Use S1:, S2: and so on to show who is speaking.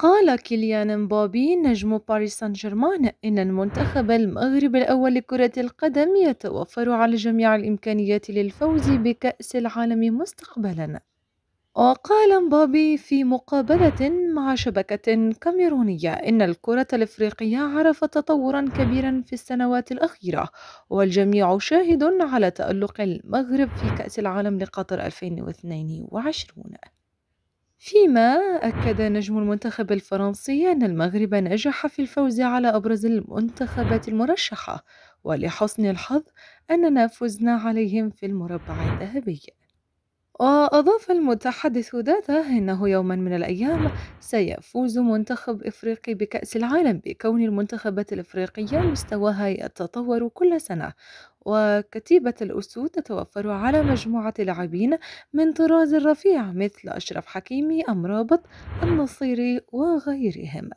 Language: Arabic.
S1: قال كيليان مبابي نجم باريس سان جيرمان إن المنتخب المغربي الأول لكرة القدم يتوفر على جميع الإمكانيات للفوز بكأس العالم مستقبلا وقال مبابي في مقابلة مع شبكة كاميرونية إن الكرة الإفريقية عرفت تطورا كبيرا في السنوات الأخيرة والجميع شاهد على تألق المغرب في كأس العالم لقطر 2022 فيما أكد نجم المنتخب الفرنسي أن المغرب نجح في الفوز على أبرز المنتخبات المرشحة ولحسن الحظ أننا فزنا عليهم في المربع الذهبي وأضاف المتحدث ذاته أنه يوما من الأيام سيفوز منتخب إفريقي بكأس العالم بكون المنتخبات الإفريقية مستواها يتطور كل سنة وكتيبة الأسود تتوفر على مجموعة لاعبين من طراز رفيع مثل أشرف حكيمي أم رابط النصيري وغيرهم.